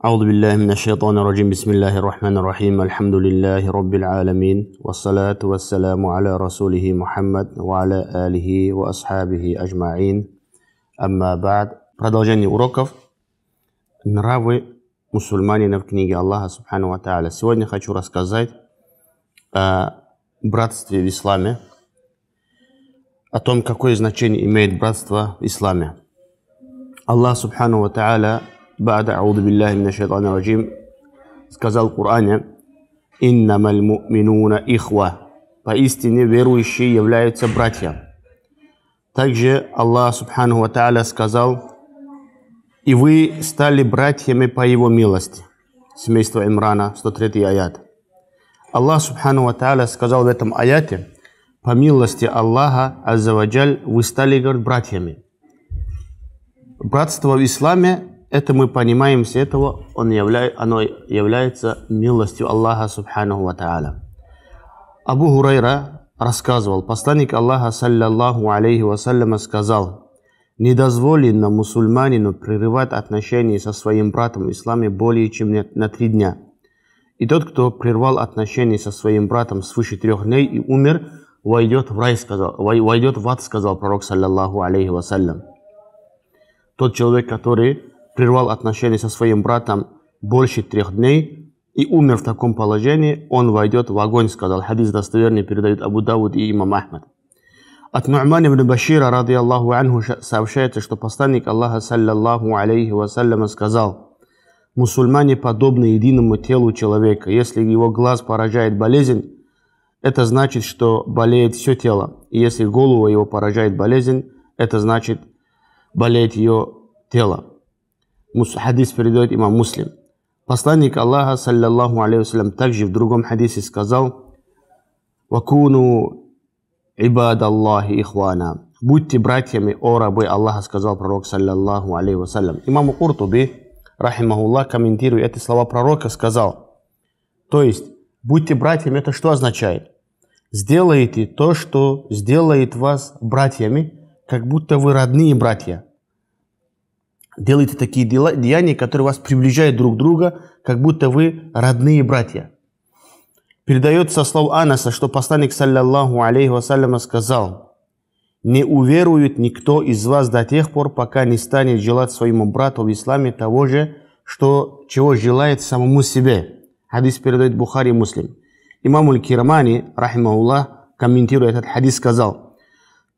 أعوذ بالله من الشيطان الرجيم بسم الله الرحمن الرحيم الحمد لله رب العالمين والصلاة والسلام على رسوله محمد وعلى آله وأصحابه أجمعين أما بعد продолжение уроков нравы мусульманина в книге Аллаха سبحانه وتعالى сегодня хочу рассказать о братстве в исламе о том какое значение имеет братство в исламе Аллах سبحانه وتعالى بعد أعوذ بالله من الشيطان الرجيم сказал в Коране «Иннамаль муминуна ихва» Поистине верующие являются братья. Также Аллах Субхану Ва сказал «И вы стали братьями по Его милости». Семейство Имрана, 103 аят. Аллах Субхану Ва сказал в этом аяте «По милости Аллаха Аззаваджаль вы стали говорит, братьями». Братство в исламе это мы понимаем с этого, он явля... оно является милостью Аллаха Субхану Ва Та'аля. Абу Хурайра рассказывал, посланник Аллаха Саллаллаху Алейхи Вассаляма сказал, не дозволено мусульманину прерывать отношения со своим братом в исламе более чем на три дня. И тот, кто прервал отношения со своим братом свыше трех дней и умер, войдет в рай, сказал, войдет в ад, сказал пророк, саллаллаху алейхи вассалям. Тот человек, который прервал отношения со своим братом больше трех дней и умер в таком положении, он войдет в огонь, сказал. Хадис достоверный передает Абу Дауд и имам Ахмад. От Ну'ман ибн Башира, ради Аллаху анху, сообщается, что посланник Аллаха, саллиллаху алейхи вассаляма, сказал, «Мусульмане подобны единому телу человека. Если его глаз поражает болезнь, это значит, что болеет все тело. И если голову его поражает болезнь, это значит, болеет ее тело. Хадис передает имам Муслим. Посланник Аллаха, саллиллаху алейхи также в другом хадисе сказал, «Вакуну ибад Аллахи ихвана». «Будьте братьями, о рабы Аллаха», сказал пророк, саллиллаху алейхи вассалям. Имам Куртуби, рахимахуллах, комментируя эти слова пророка, сказал, то есть, будьте братьями, это что означает? Сделайте то, что сделает вас братьями, как будто вы родные братья делаете такие дела, деяния, которые вас приближают друг друга, как будто вы родные братья. Передается слов Анаса, что посланник, саллиллаху алейхи вассаляма, сказал, «Не уверует никто из вас до тех пор, пока не станет желать своему брату в исламе того же, что, чего желает самому себе». Хадис передает Бухари Муслим. Имам Аль-Кирмани, рахимауллах, комментируя этот хадис, сказал,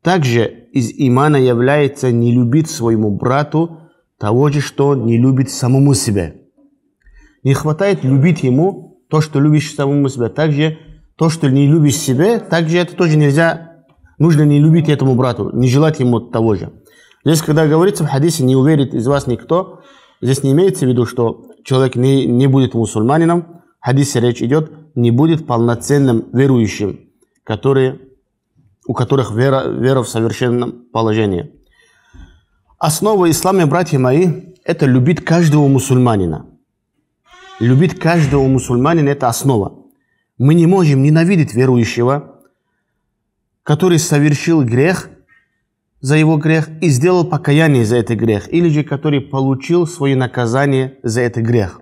«Также из имана является не любить своему брату, того же, что не любит самому себя. Не хватает любить ему то, что любишь самому себя. Также то, что не любишь себя, также это тоже нельзя, нужно не любить этому брату, не желать ему того же. Здесь, когда говорится в хадисе, не уверит из вас никто, здесь не имеется в виду, что человек не, не будет мусульманином, в хадисе речь идет, не будет полноценным верующим, которые, у которых вера, вера в совершенном положении. Основа ислама, братья мои, это любить каждого мусульманина. Любить каждого мусульманина – это основа. Мы не можем ненавидеть верующего, который совершил грех за его грех и сделал покаяние за этот грех, или же который получил свое наказание за этот грех.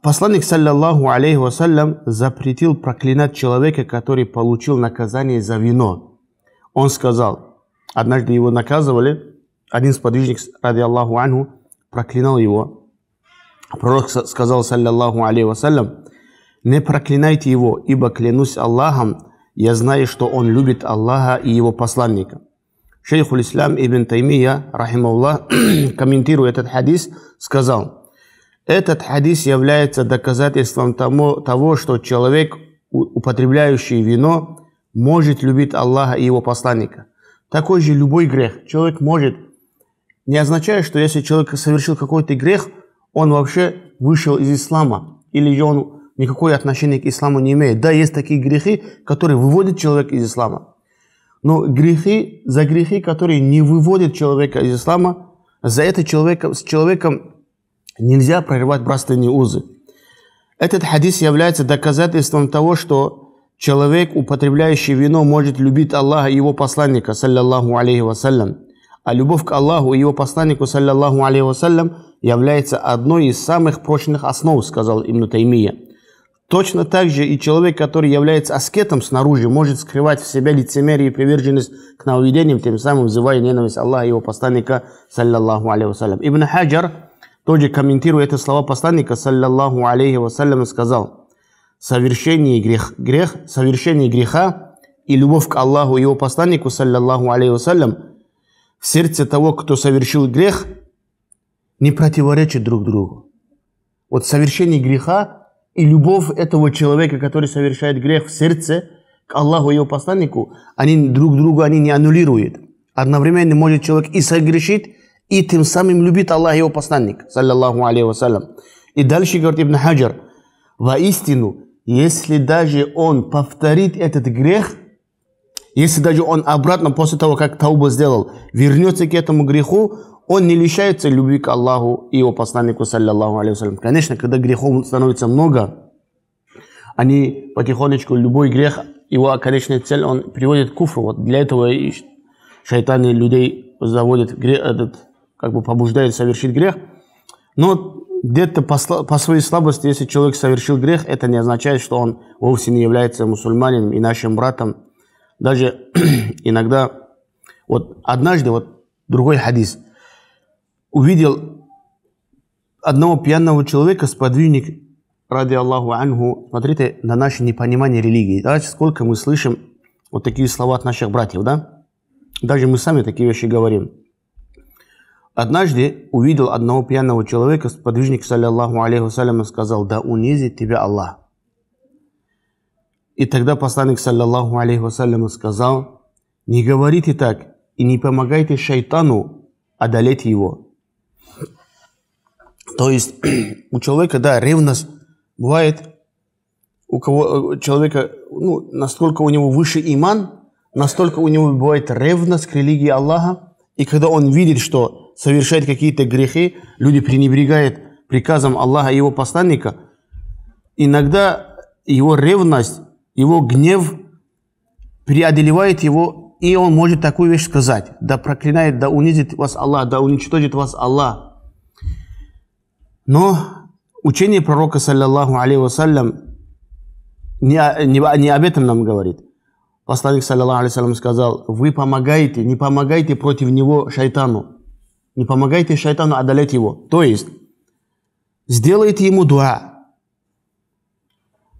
Посланник, саллиллаху алейхи вассалям, запретил проклинать человека, который получил наказание за вино. Он сказал – Однажды его наказывали, один сподвижник, ради Аллаху Анху, проклинал его. Пророк сказал, саллиллаху алейхи вассалям, «Не проклинайте его, ибо клянусь Аллахом, я знаю, что он любит Аллаха и его посланника». Шейхул Ислам Ибн Таймия, рахималлах, комментируя этот хадис, сказал, «Этот хадис является доказательством тому, того, что человек, употребляющий вино, может любить Аллаха и его посланника». Такой же любой грех. Человек может. Не означает, что если человек совершил какой-то грех, он вообще вышел из ислама. Или он никакое отношение к исламу не имеет. Да, есть такие грехи, которые выводят человека из ислама. Но грехи, за грехи, которые не выводят человека из ислама, за это человека, с человеком нельзя прорывать братственные узы. Этот хадис является доказательством того, что Человек, употребляющий вино, может любить Аллаха и его посланника, саллиллаху алейхи вассалям. А любовь к Аллаху и его посланнику, саллиллаху алейхи вассалям, является одной из самых прочных основ, сказал Ибн Таймия. Точно так же и человек, который является аскетом снаружи, может скрывать в себя лицемерие и приверженность к нововведениям, тем самым вызывая ненависть Аллаха и его посланника, саллиллаху алейхи вассалям. Ибн Хаджар тоже комментируя эти слова посланника, саллиллаху алейхи вассалям, сказал – совершение грех, грех, совершении греха и любовь к Аллаху и его посланнику, саллиллаху алейхи в сердце того, кто совершил грех, не противоречит друг другу. Вот совершение греха и любовь этого человека, который совершает грех в сердце к Аллаху и его посланнику, они друг друга они не аннулируют. Одновременно может человек и согрешить, и тем самым любит Аллах и его посланник, саллиллаху алейхи И дальше говорит Ибн Хаджар, воистину, если даже он повторит этот грех, если даже он обратно после того, как Тауба сделал, вернется к этому греху, он не лишается любви к Аллаху и его посланнику, саллиллаху алейхи Конечно, когда грехов становится много, они потихонечку, любой грех, его конечная цель, он приводит к куфру. Вот для этого и шайтаны людей заводят грех, этот, как бы побуждают совершить грех. Но где-то по, по своей слабости, если человек совершил грех, это не означает, что он вовсе не является мусульманином и нашим братом. Даже иногда, вот однажды, вот другой хадис, увидел одного пьяного человека, сподвижник, ради Аллаху Анху, смотрите на наше непонимание религии. Давайте сколько мы слышим вот такие слова от наших братьев, да? Даже мы сами такие вещи говорим. Однажды увидел одного пьяного человека, сподвижник, саллиллаху алейхи вассалям, сказал, да унизит тебя Аллах. И тогда посланник, саллиллаху алейхи вассалям, сказал, не говорите так и не помогайте шайтану одолеть его. То есть у человека, да, ревность бывает, у кого э, у человека, ну, насколько у него выше иман, настолько у него бывает ревность к религии Аллаха, и когда он видит, что совершает какие-то грехи, люди пренебрегают приказом Аллаха и его посланника, иногда его ревность, его гнев преодолевает его, и он может такую вещь сказать. Да проклинает, да унизит вас Аллах, да уничтожит вас Аллах. Но учение пророка, саллиллаху алейхи вассалям, не, не, не об этом нам говорит. Посланник, саллиллаху алейхи сказал, вы помогаете, не помогайте против него шайтану. Не помогайте шайтану одолеть его. То есть, сделайте ему дуа,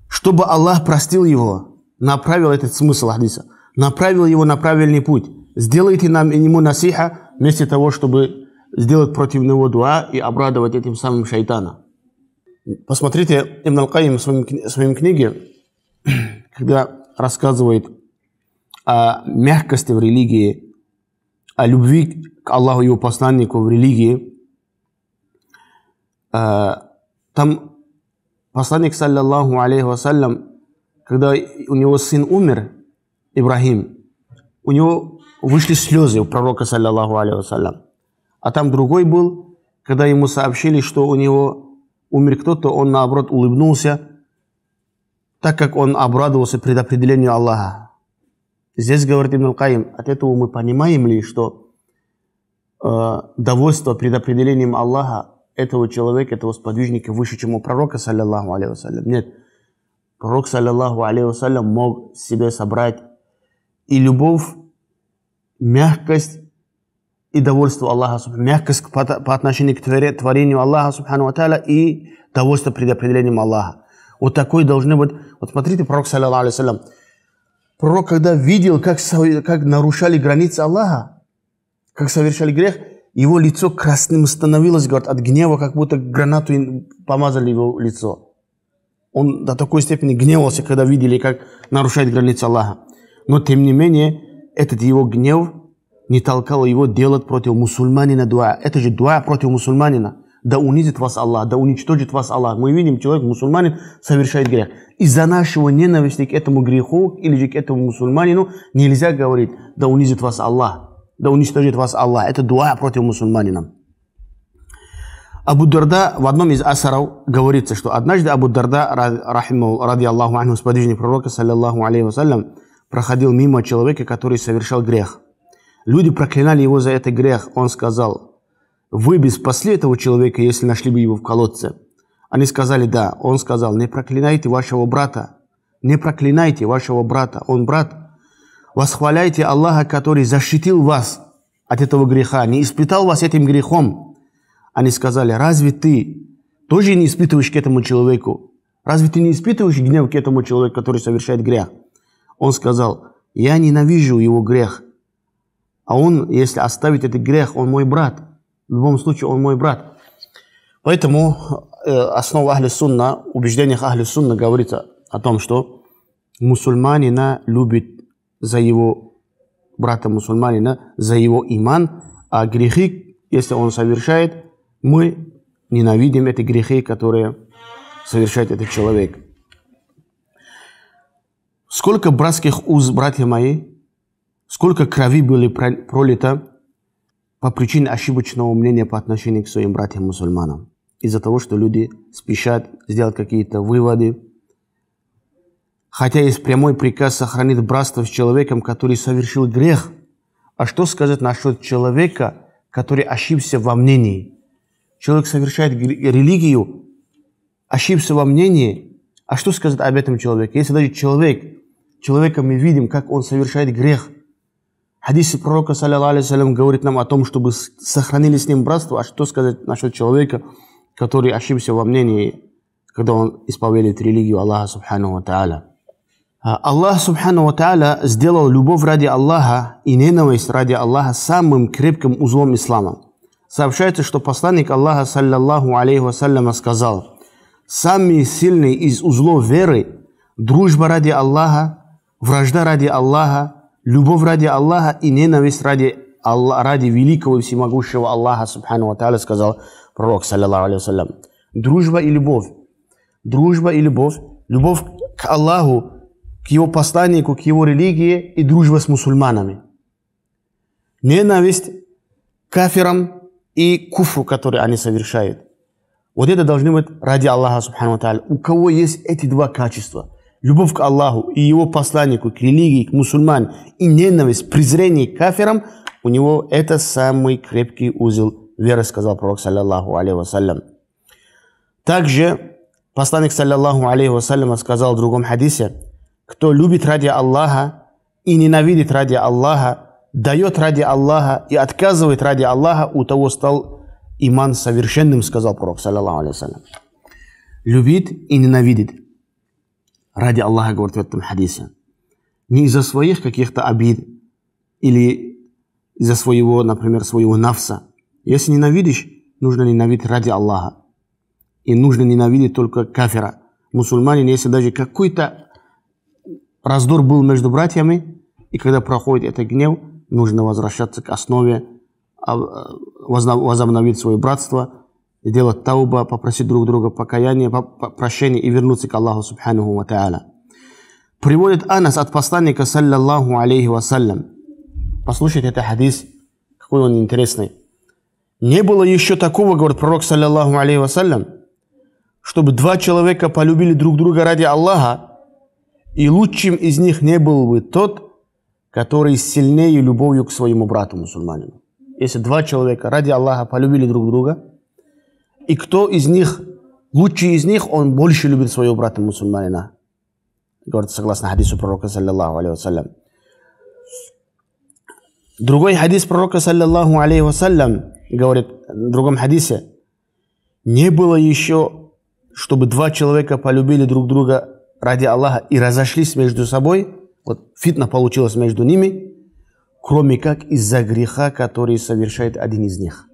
чтобы Аллах простил его, направил этот смысл хадиса, направил его на правильный путь. Сделайте нам и ему насиха, вместо того, чтобы сделать против него дуа и обрадовать этим самым шайтана. Посмотрите, Ибн Аль-Каим в своем, своем книге, когда рассказывает о мягкости в религии, о любви к Аллаху и его посланнику в религии, э, там посланник, саллиллаху алейхи вассалям, когда у него сын умер, Ибрагим, у него вышли слезы у пророка, саллиллаху алейхи вассалям. А там другой был, когда ему сообщили, что у него умер кто-то, он наоборот улыбнулся, так как он обрадовался предопределению Аллаха. Здесь говорит Ибн Каим, от этого мы понимаем ли, что Э, довольство предопределением Аллаха этого человека, этого сподвижника выше, чем у пророка, саллиллаху алейхи Нет. Пророк, саллиллаху алейхи вассалям, мог себе собрать и любовь, мягкость и довольство Аллаха, мягкость по, отношению к творению Аллаха, субхану и довольство предопределением Аллаха. Вот такой должны быть. Вот смотрите, пророк, саллиллаху алейхи пророк, когда видел, как, как нарушали границы Аллаха, как совершали грех, его лицо красным становилось, говорит, от гнева, как будто гранату помазали его лицо. Он до такой степени гневался, когда видели, как нарушает границы Аллаха. Но, тем не менее, этот его гнев не толкал его делать против мусульманина дуа. Это же дуа против мусульманина. Да унизит вас Аллах, да уничтожит вас Аллах. Мы видим, человек, мусульманин, совершает грех. Из-за нашего ненависти к этому греху или же к этому мусульманину нельзя говорить, да унизит вас Аллах да уничтожит вас Аллах. Это дуа против мусульманина. Абу Дарда в одном из асаров говорится, что однажды Абу Дарда, ради Аллаху анху, сподвижник пророка, саллиллаху алейхи вассалям, проходил мимо человека, который совершал грех. Люди проклинали его за этот грех. Он сказал, вы бы спасли этого человека, если нашли бы его в колодце. Они сказали, да. Он сказал, не проклинайте вашего брата. Не проклинайте вашего брата. Он брат. Восхваляйте Аллаха, который защитил вас от этого греха, не испытал вас этим грехом. Они сказали, разве ты тоже не испытываешь к этому человеку? Разве ты не испытываешь гнев к этому человеку, который совершает грех? Он сказал, я ненавижу его грех. А он, если оставить этот грех, он мой брат. В любом случае, он мой брат. Поэтому э, основа Ахли Сунна, убеждениях Ахли Сунна говорится о том, что мусульманина любит за его брата мусульманина, за его иман, а грехи, если он совершает, мы ненавидим эти грехи, которые совершает этот человек. Сколько братских уз, братья мои, сколько крови были пролито по причине ошибочного мнения по отношению к своим братьям-мусульманам. Из-за того, что люди спешат сделать какие-то выводы, Хотя есть прямой приказ сохранить братство с человеком, который совершил грех. А что сказать насчет человека, который ошибся во мнении? Человек совершает религию, ошибся во мнении. А что сказать об этом человеке? Если даже человек, человека мы видим, как он совершает грех. Хадисе пророка, саллиллаху говорит нам о том, чтобы сохранили с ним братство. А что сказать насчет человека, который ошибся во мнении, когда он исповедует религию Аллаха, субхану ва та'аля? А, Аллах Субхану Ва сделал любовь ради Аллаха и ненависть ради Аллаха самым крепким узлом ислама. Сообщается, что посланник Аллаха, саллиллаху алейхи вассаляма, сказал, «Самый сильный из узлов веры – дружба ради Аллаха, вражда ради Аллаха, любовь ради Аллаха и ненависть ради, Алла, ради великого и всемогущего Аллаха, Субхану Ва сказал пророк, саллиллаху алейхи вассалям. Дружба и любовь. Дружба и любовь. Любовь к Аллаху к его посланнику, к его религии и дружба с мусульманами. Ненависть к кафирам и куфру, который они совершают. Вот это должны быть ради Аллаха, субхану тааля. У кого есть эти два качества, любовь к Аллаху и его посланнику, к религии, к мусульман, и ненависть, презрение к кафирам, у него это самый крепкий узел веры, сказал пророк, саллаллаху алейхи вассалям. Также посланник, саллаллаху алейхи вассалям, сказал в другом хадисе, кто любит ради Аллаха и ненавидит ради Аллаха, дает ради Аллаха и отказывает ради Аллаха, у того стал иман совершенным, сказал пророк, саллиллаху алейсалям. Любит и ненавидит. Ради Аллаха, говорит в этом хадисе. Не из-за своих каких-то обид или из-за своего, например, своего нафса. Если ненавидишь, нужно ненавидеть ради Аллаха. И нужно ненавидеть только кафира. Мусульманин, если даже какой-то Раздор был между братьями, и когда проходит этот гнев, нужно возвращаться к основе, а, э, возобновить свое братство, делать тауба, попросить друг друга покаяния, прощения и вернуться к Аллаху Субхану Ва Та'аля. Приводит Анас от посланника, саллаллаху алейхи вассалям. Послушайте этот хадис, какой он интересный. Не было еще такого, говорит пророк, саллаллаху алейхи вассалям, чтобы два человека полюбили друг друга ради Аллаха, и лучшим из них не был бы тот, который сильнее любовью к своему брату мусульманину. Если два человека ради Аллаха полюбили друг друга, и кто из них, лучший из них, он больше любит своего брата мусульманина. Говорит согласно хадису пророка, саллиллаху алейхи Другой хадис пророка, саллиллаху алейхи вассалям, говорит в другом хадисе, не было еще, чтобы два человека полюбили друг друга ради Аллаха и разошлись между собой, вот фитна получилась между ними, кроме как из-за греха, который совершает один из них.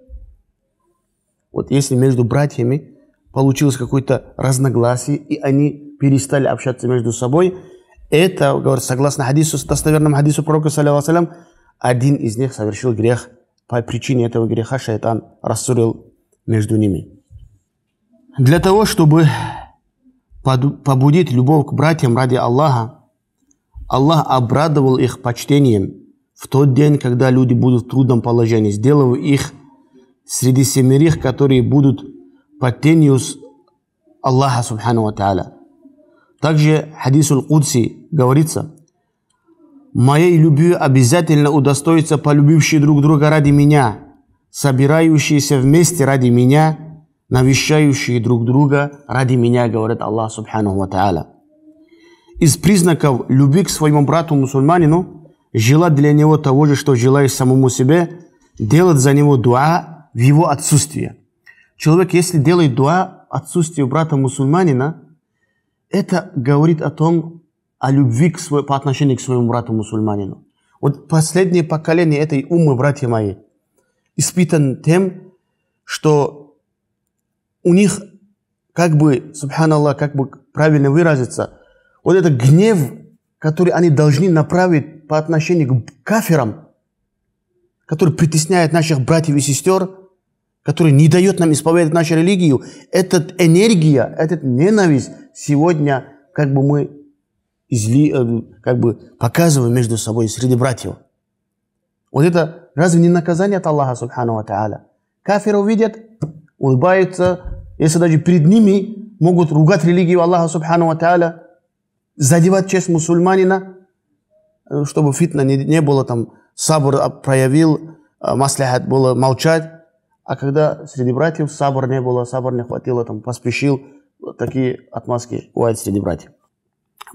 Вот если между братьями получилось какое-то разногласие, и они перестали общаться между собой, это, говорит, согласно хадису, достоверному хадису пророка, салям, один из них совершил грех. По причине этого греха шайтан рассорил между ними. Для того, чтобы побудить любовь к братьям ради Аллаха, Аллах обрадовал их почтением в тот день, когда люди будут в трудном положении, сделав их среди семерых, которые будут под тенью Аллаха Субхану Ва Тааля. Также хадис Аль-Кудси говорится, «Моей любви обязательно удостоится полюбившие друг друга ради меня, собирающиеся вместе ради меня, навещающие друг друга ради меня, говорит Аллах Субхану Ва Та'аля. Из признаков любви к своему брату-мусульманину желать для него того же, что желаешь самому себе, делать за него дуа в его отсутствие. Человек, если делает дуа в отсутствие брата-мусульманина, это говорит о том, о любви к свой, по отношению к своему брату-мусульманину. Вот последнее поколение этой умы, братья мои, испытан тем, что у них как бы, субханаллах, как бы правильно выразиться, вот этот гнев, который они должны направить по отношению к кафирам, который притесняет наших братьев и сестер, который не дает нам исповедовать нашу религию, эта энергия, эта ненависть сегодня как бы мы изли, э, как бы показываем между собой среди братьев. Вот это разве не наказание от Аллаха, субхану ва та'аля? Кафиры видят, улыбаются, если даже перед ними могут ругать религию Аллаха Субхану Тааля, задевать честь мусульманина, э, чтобы фитна не, не было, там, сабр а, проявил, а, маслихат было э, молчать. А когда среди братьев сабр не было, сабр не хватило, там, поспешил, вот такие отмазки бывают среди братьев.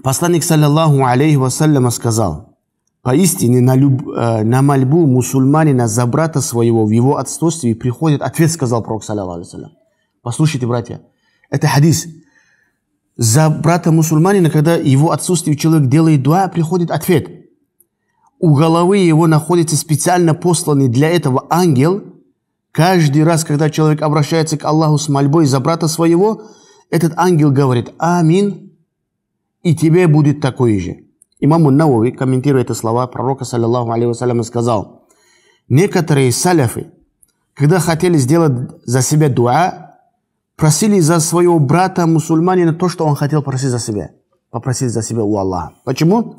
Посланник, саллиллаху алейхи вассаляма, сказал, «Поистине на, люб, э, на мольбу мусульманина за брата своего в его отсутствии приходит ответ», сказал пророк, саллиллаху алейхи Послушайте, братья, это хадис. За брата мусульманина, когда его отсутствие человек делает дуа, приходит ответ. У головы его находится специально посланный для этого ангел. Каждый раз, когда человек обращается к Аллаху с мольбой за брата своего, этот ангел говорит «Амин», и тебе будет такой же. Имам Навави, комментируя эти слова пророка, саллиллаху алейхи сказал, некоторые саляфы, когда хотели сделать за себя дуа, просили за своего брата мусульманина то, что он хотел просить за себя. Попросить за себя у Аллаха. Почему?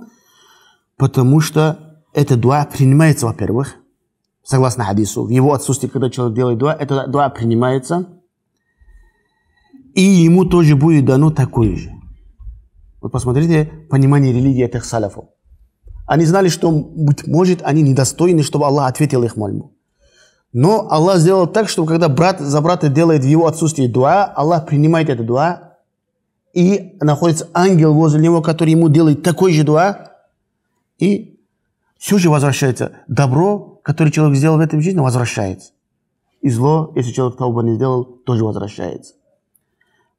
Потому что эта дуа принимается, во-первых, согласно хадису. В его отсутствии, когда человек делает дуа, эта дуа принимается. И ему тоже будет дано такое же. Вот посмотрите понимание религии этих салафов. Они знали, что, быть может, они недостойны, чтобы Аллах ответил их мольбу. Но Аллах сделал так, что когда брат за брата делает в его отсутствии дуа, Аллах принимает это дуа, и находится ангел возле него, который ему делает такой же дуа, и все же возвращается. Добро, которое человек сделал в этой жизни, возвращается. И зло, если человек тауба не сделал, тоже возвращается.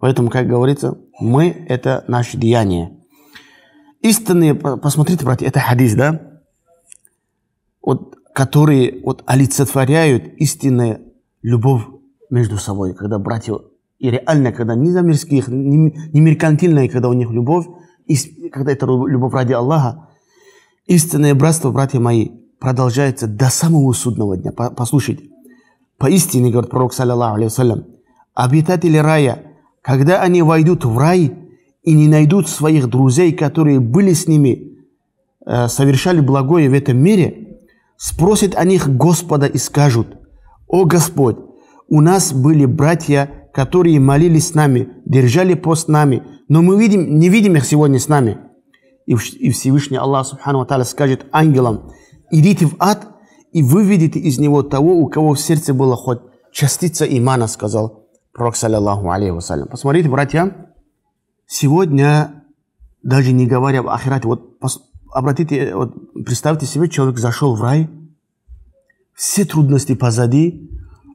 Поэтому, как говорится, мы – это наши деяния. Истинные, посмотрите, братья, это хадис, да? Вот которые вот олицетворяют истинную любовь между собой, когда братья, и реально, когда не за мирских, не, не меркантильная, когда у них любовь, и, когда это любовь ради Аллаха, истинное братство, братья мои, продолжается до самого судного дня. Послушайте. Поистине, говорит пророк, саллиллаху алейхи обитатели рая, когда они войдут в рай и не найдут своих друзей, которые были с ними, э, совершали благое в этом мире – спросят о них Господа и скажут, «О Господь, у нас были братья, которые молились с нами, держали пост с нами, но мы видим, не видим их сегодня с нами». И, Всевышний Аллах Субхану Ва скажет ангелам, «Идите в ад, и выведите из него того, у кого в сердце было хоть частица имана», сказал Пророк, саллиллаху алейхи вассалям. Посмотрите, братья, сегодня, даже не говоря об ахирате, вот обратите, э, вот, представьте себе, человек зашел в рай, все трудности позади,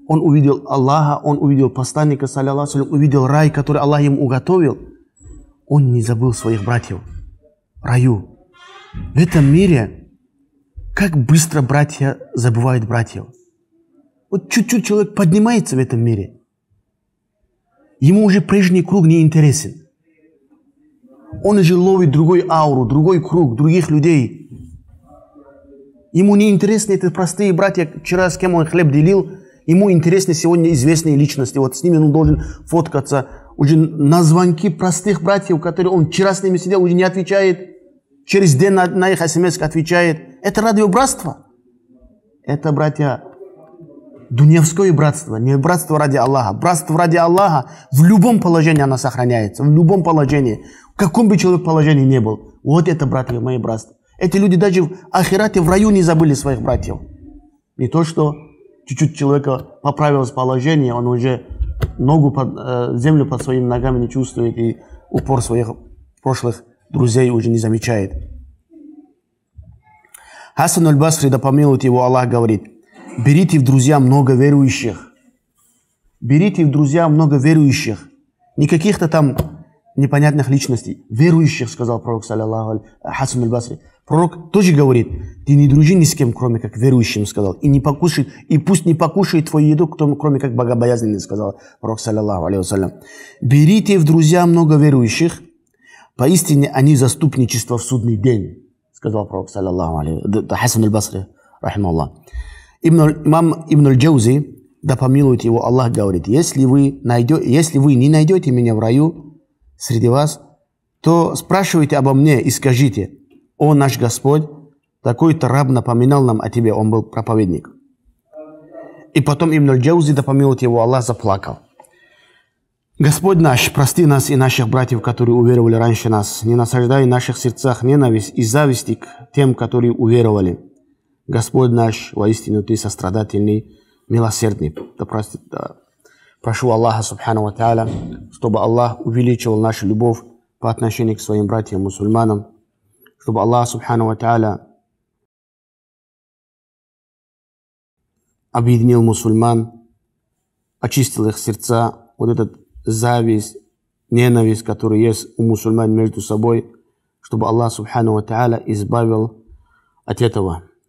он увидел Аллаха, он увидел посланника, саллиллаху увидел рай, который Аллах ему уготовил, он не забыл своих братьев раю. В этом мире как быстро братья забывают братьев. Вот чуть-чуть человек поднимается в этом мире. Ему уже прежний круг не интересен. Он же ловит другой ауру, другой круг, других людей. Ему не интересны эти простые братья, вчера с кем он хлеб делил, ему интересны сегодня известные личности. Вот с ними он должен фоткаться. Уже на звонки простых братьев, которые он вчера с ними сидел, уже не отвечает. Через день на, на их смс отвечает. Это ради братства. Это, братья, дуневское братство, не братство ради Аллаха. Братство ради Аллаха в любом положении оно сохраняется, в любом положении. В каком бы человек положении не был. Вот это, братья мои, братство. Эти люди даже в Ахирате, в раю не забыли своих братьев. Не то, что чуть-чуть человека поправилось положение, он уже ногу под, э, землю под своими ногами не чувствует и упор своих прошлых друзей уже не замечает. Хасан аль-Басри, да помилует его Аллах, говорит – Берите в друзья много верующих. Берите в друзья много верующих. Не каких-то там непонятных личностей. Верующих, сказал пророк, саллиллаху аль басри. Пророк тоже говорит, ты не дружи ни с кем, кроме как верующим, сказал. И не покушает, и пусть не покушает твою еду, кто, кроме как богобоязненный, сказал пророк, саллиллаху алейхи Берите в друзья много верующих, поистине они заступничество в судный день, сказал пророк, саллиллаху аль басри, рахим Аллах. Ибн, имам Ибн Джаузи, да помилует его Аллах, говорит, если вы, найдете, если вы не найдете меня в раю среди вас, то спрашивайте обо мне и скажите, «О наш Господь, такой-то раб напоминал нам о тебе, он был проповедник». И потом Ибн Джаузи, да помилует его Аллах, заплакал. Господь наш, прости нас и наших братьев, которые уверовали раньше нас, не насаждай в наших сердцах ненависть и зависть к тем, которые уверовали. Господь наш, воистину Ты сострадательный, милосердный. Да простит, да. Прошу Аллаха, Субхану Ва чтобы Аллах увеличил нашу любовь по отношению к своим братьям-мусульманам, чтобы Аллах, Субхану Ва объединил мусульман, очистил их сердца, вот этот зависть, ненависть, которая есть у мусульман между собой, чтобы Аллах, Субхану Ва избавил от этого.